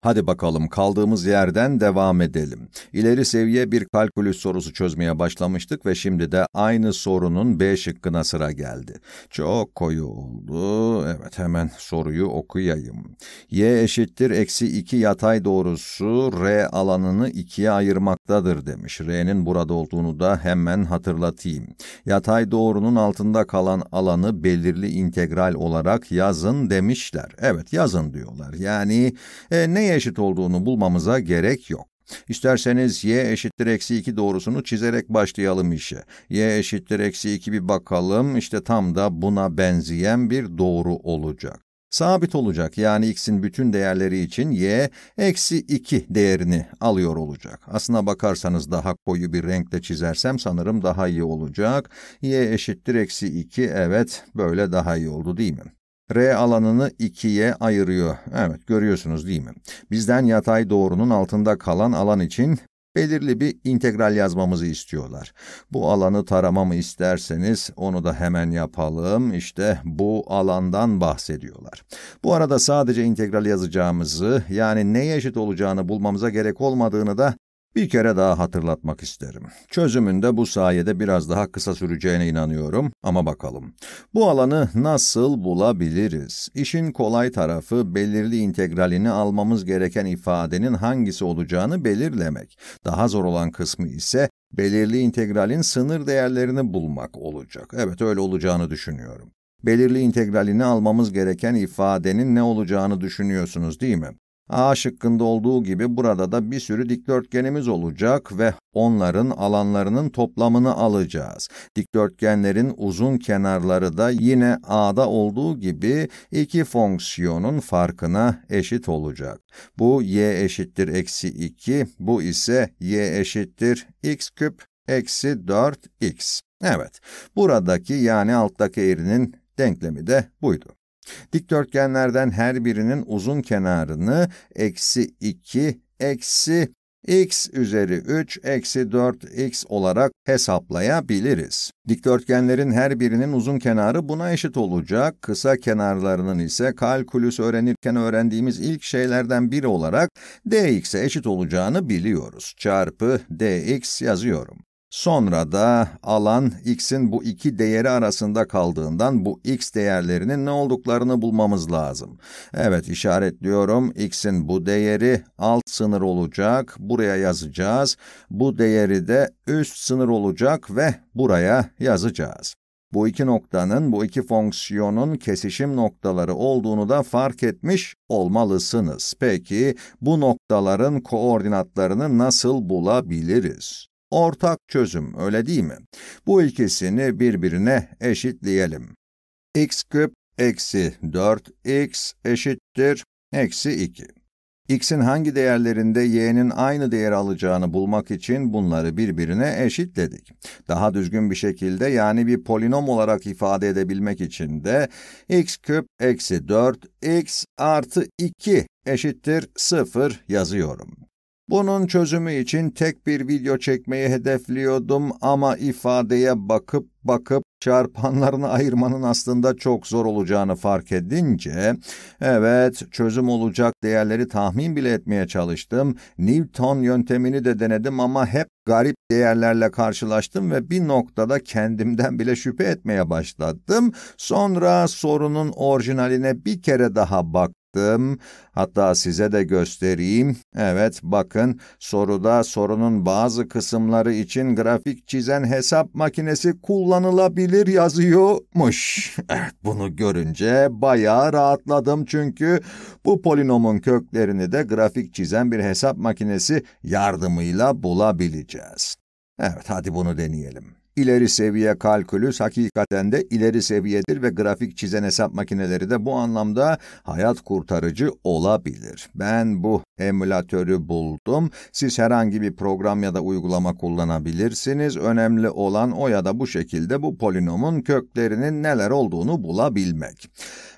Hadi bakalım kaldığımız yerden devam edelim. İleri seviye bir kalkülüs sorusu çözmeye başlamıştık ve şimdi de aynı sorunun B şıkkına sıra geldi. Çok koyu oldu. Evet hemen soruyu okuyayım. Y eşittir eksi 2 yatay doğrusu R alanını ikiye ayırmaktadır demiş. R'nin burada olduğunu da hemen hatırlatayım. Yatay doğrunun altında kalan alanı belirli integral olarak yazın demişler. Evet yazın diyorlar. Yani e, ne neye eşit olduğunu bulmamıza gerek yok. İsterseniz y eşittir eksi 2 doğrusunu çizerek başlayalım işe. y eşittir eksi 2 bir bakalım işte tam da buna benzeyen bir doğru olacak. Sabit olacak yani x'in bütün değerleri için y eksi 2 değerini alıyor olacak. Aslına bakarsanız daha koyu bir renkle çizersem sanırım daha iyi olacak. y eşittir eksi 2 evet böyle daha iyi oldu değil mi? R alanını ikiye ayırıyor. Evet görüyorsunuz değil mi? Bizden yatay doğrunun altında kalan alan için belirli bir integral yazmamızı istiyorlar. Bu alanı taramamı isterseniz onu da hemen yapalım. İşte bu alandan bahsediyorlar. Bu arada sadece integral yazacağımızı yani neye eşit olacağını bulmamıza gerek olmadığını da bir kere daha hatırlatmak isterim. Çözümün de bu sayede biraz daha kısa süreceğine inanıyorum ama bakalım. Bu alanı nasıl bulabiliriz? İşin kolay tarafı belirli integralini almamız gereken ifadenin hangisi olacağını belirlemek. Daha zor olan kısmı ise belirli integralin sınır değerlerini bulmak olacak. Evet öyle olacağını düşünüyorum. Belirli integralini almamız gereken ifadenin ne olacağını düşünüyorsunuz değil mi? A şıkkında olduğu gibi burada da bir sürü dikdörtgenimiz olacak ve onların alanlarının toplamını alacağız. Dikdörtgenlerin uzun kenarları da yine A'da olduğu gibi iki fonksiyonun farkına eşit olacak. Bu y eşittir eksi 2, bu ise y eşittir x küp eksi 4x. Evet, buradaki yani alttaki eğrinin denklemi de buydu. Dikdörtgenlerden her birinin uzun kenarını eksi 2, eksi x üzeri 3 eksi 4x olarak hesaplayabiliriz. Dikdörtgenlerin her birinin uzun kenarı buna eşit olacak, kısa kenarlarının ise kalkülüs öğrenirken öğrendiğimiz ilk şeylerden biri olarak dx'e eşit olacağını biliyoruz. Çarpı dx yazıyorum. Sonra da alan x'in bu iki değeri arasında kaldığından bu x değerlerinin ne olduklarını bulmamız lazım. Evet işaretliyorum x'in bu değeri alt sınır olacak buraya yazacağız. Bu değeri de üst sınır olacak ve buraya yazacağız. Bu iki noktanın, bu iki fonksiyonun kesişim noktaları olduğunu da fark etmiş olmalısınız. Peki bu noktaların koordinatlarını nasıl bulabiliriz? ortak çözüm öyle değil mi? Bu ikisini birbirine eşitleyelim. x küp eksi 4x eşittir eksi 2. x'in hangi değerlerinde y'nin aynı değer alacağını bulmak için bunları birbirine eşitledik. Daha düzgün bir şekilde yani bir polinom olarak ifade edebilmek için de x küp eksi 4x artı 2 eşittir 0 yazıyorum. Bunun çözümü için tek bir video çekmeyi hedefliyordum ama ifadeye bakıp bakıp çarpanlarını ayırmanın aslında çok zor olacağını fark edince, evet çözüm olacak değerleri tahmin bile etmeye çalıştım. Newton yöntemini de denedim ama hep garip değerlerle karşılaştım ve bir noktada kendimden bile şüphe etmeye başladım. Sonra sorunun orijinaline bir kere daha bak yaptım. Hatta size de göstereyim. Evet bakın soruda sorunun bazı kısımları için grafik çizen hesap makinesi kullanılabilir yazıyormuş. Evet eh, bunu görünce bayağı rahatladım çünkü bu polinomun köklerini de grafik çizen bir hesap makinesi yardımıyla bulabileceğiz. Evet hadi bunu deneyelim. İleri seviye kalkülüs hakikaten de ileri seviyedir ve grafik çizen hesap makineleri de bu anlamda hayat kurtarıcı olabilir. Ben bu emülatörü buldum. Siz herhangi bir program ya da uygulama kullanabilirsiniz. Önemli olan o ya da bu şekilde bu polinomun köklerinin neler olduğunu bulabilmek.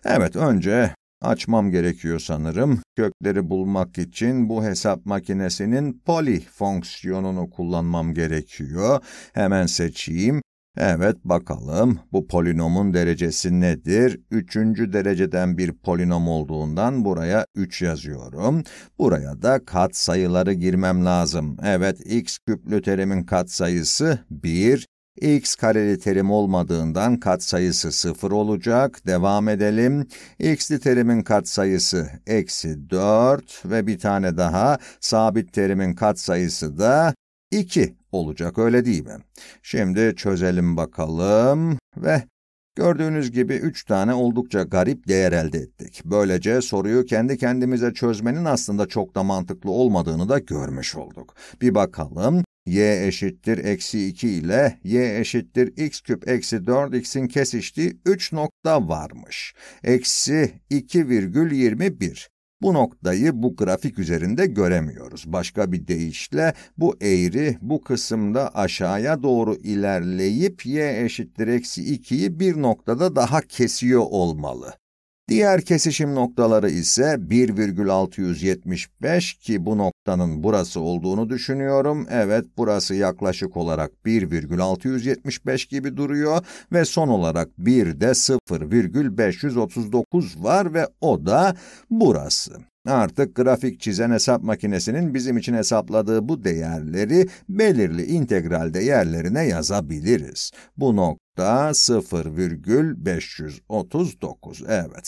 Evet önce Açmam gerekiyor sanırım. Kökleri bulmak için bu hesap makinesinin poli fonksiyonunu kullanmam gerekiyor. Hemen seçeyim. Evet bakalım bu polinomun derecesi nedir? Üçüncü dereceden bir polinom olduğundan buraya 3 yazıyorum. Buraya da kat sayıları girmem lazım. Evet x küplü terimin kat sayısı 1, x kareli terim olmadığından katsayısı 0 olacak. Devam edelim. x'li terimin katsayısı eksi 4 ve bir tane daha sabit terimin katsayısı da 2 olacak öyle değil mi? Şimdi çözelim bakalım ve Gördüğünüz gibi üç tane oldukça garip değer elde ettik. Böylece soruyu kendi kendimize çözmenin aslında çok da mantıklı olmadığını da görmüş olduk. Bir bakalım, y eşittir eksi 2 ile y eşittir x küp eksi 4x'in kesiştiği 3 nokta varmış. Eksi 2,21. Bu noktayı bu grafik üzerinde göremiyoruz. Başka bir deyişle bu eğri bu kısımda aşağıya doğru ilerleyip y eşittir eksi 2'yi bir noktada daha kesiyor olmalı. Diğer kesişim noktaları ise 1,675 ki bu noktanın burası olduğunu düşünüyorum. Evet burası yaklaşık olarak 1,675 gibi duruyor ve son olarak bir de 0,539 var ve o da burası. Artık grafik çizen hesap makinesinin bizim için hesapladığı bu değerleri belirli integral değerlerine yazabiliriz. Bu nokta da 0,539. Evet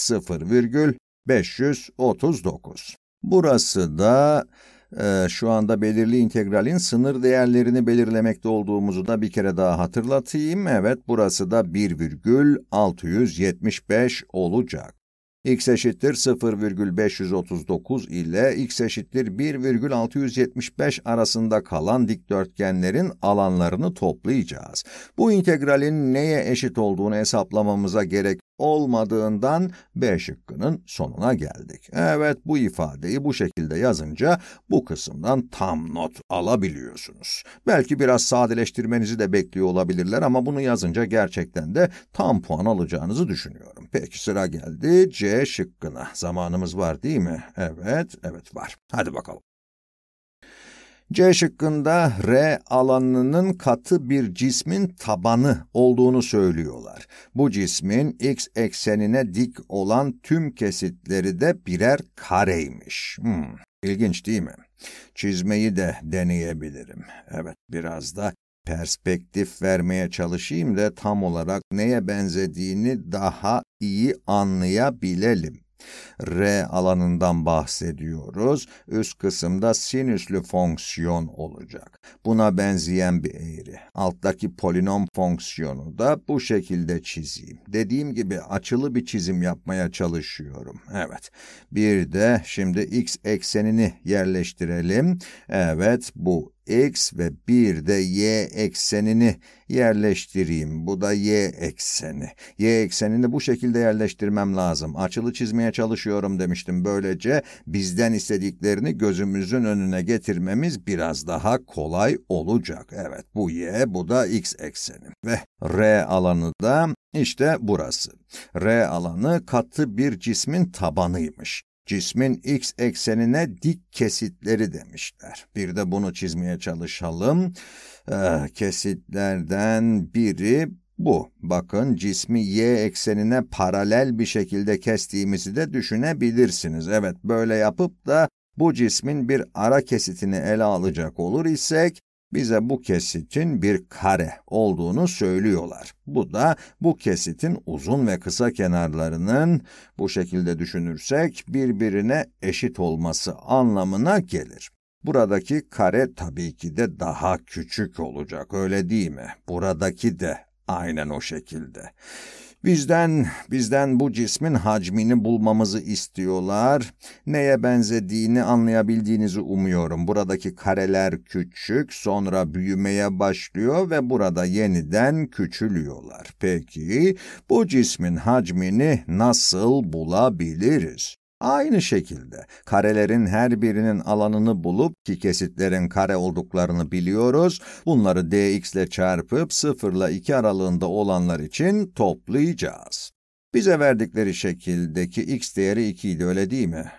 0,539. Burası da e, şu anda belirli integralin sınır değerlerini belirlemekte olduğumuzu da bir kere daha hatırlatayım. Evet burası da 1,675 olacak x eşittir 0,539 ile x eşittir 1,675 arasında kalan dikdörtgenlerin alanlarını toplayacağız. Bu integralin neye eşit olduğunu hesaplamamıza gerek olmadığından B şıkkının sonuna geldik. Evet bu ifadeyi bu şekilde yazınca bu kısımdan tam not alabiliyorsunuz. Belki biraz sadeleştirmenizi de bekliyor olabilirler ama bunu yazınca gerçekten de tam puan alacağınızı düşünüyorum. Peki sıra geldi C şıkkına. Zamanımız var değil mi? Evet, evet var. Hadi bakalım. C şıkkında R alanının katı bir cismin tabanı olduğunu söylüyorlar. Bu cismin x eksenine dik olan tüm kesitleri de birer kareymiş. Hmm, ilginç değil mi? Çizmeyi de deneyebilirim. Evet, biraz da perspektif vermeye çalışayım da tam olarak neye benzediğini daha iyi anlayabilelim. R alanından bahsediyoruz. Üst kısımda sinüslü fonksiyon olacak. Buna benzeyen bir eğri. Alttaki polinom fonksiyonu da bu şekilde çizeyim. Dediğim gibi açılı bir çizim yapmaya çalışıyorum. Evet. Bir de şimdi x eksenini yerleştirelim. Evet bu x ve bir de y eksenini yerleştireyim. Bu da y ekseni. Y eksenini bu şekilde yerleştirmem lazım. Açılı çizmeye çalışıyorum demiştim. Böylece bizden istediklerini gözümüzün önüne getirmemiz biraz daha kolay olacak. Evet bu y bu da x ekseni. Ve r alanı da işte burası. R alanı katı bir cismin tabanıymış. Cismin x eksenine dik kesitleri demişler. Bir de bunu çizmeye çalışalım. Ee, kesitlerden biri bu. Bakın cismi y eksenine paralel bir şekilde kestiğimizi de düşünebilirsiniz. Evet böyle yapıp da bu cismin bir ara kesitini ele alacak olur isek bize bu kesitin bir kare olduğunu söylüyorlar. Bu da bu kesitin uzun ve kısa kenarlarının bu şekilde düşünürsek birbirine eşit olması anlamına gelir. Buradaki kare tabii ki de daha küçük olacak öyle değil mi? Buradaki de aynen o şekilde. Bizden, bizden bu cismin hacmini bulmamızı istiyorlar. Neye benzediğini anlayabildiğinizi umuyorum. Buradaki kareler küçük, sonra büyümeye başlıyor ve burada yeniden küçülüyorlar. Peki, bu cismin hacmini nasıl bulabiliriz? Aynı şekilde karelerin her birinin alanını bulup ki kesitlerin kare olduklarını biliyoruz. Bunları dx ile çarpıp 0 ile 2 aralığında olanlar için toplayacağız. Bize verdikleri şekildeki x değeri 2 idi öyle değil mi?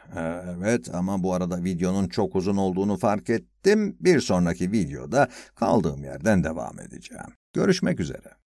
Evet ama bu arada videonun çok uzun olduğunu fark ettim. Bir sonraki videoda kaldığım yerden devam edeceğim. Görüşmek üzere.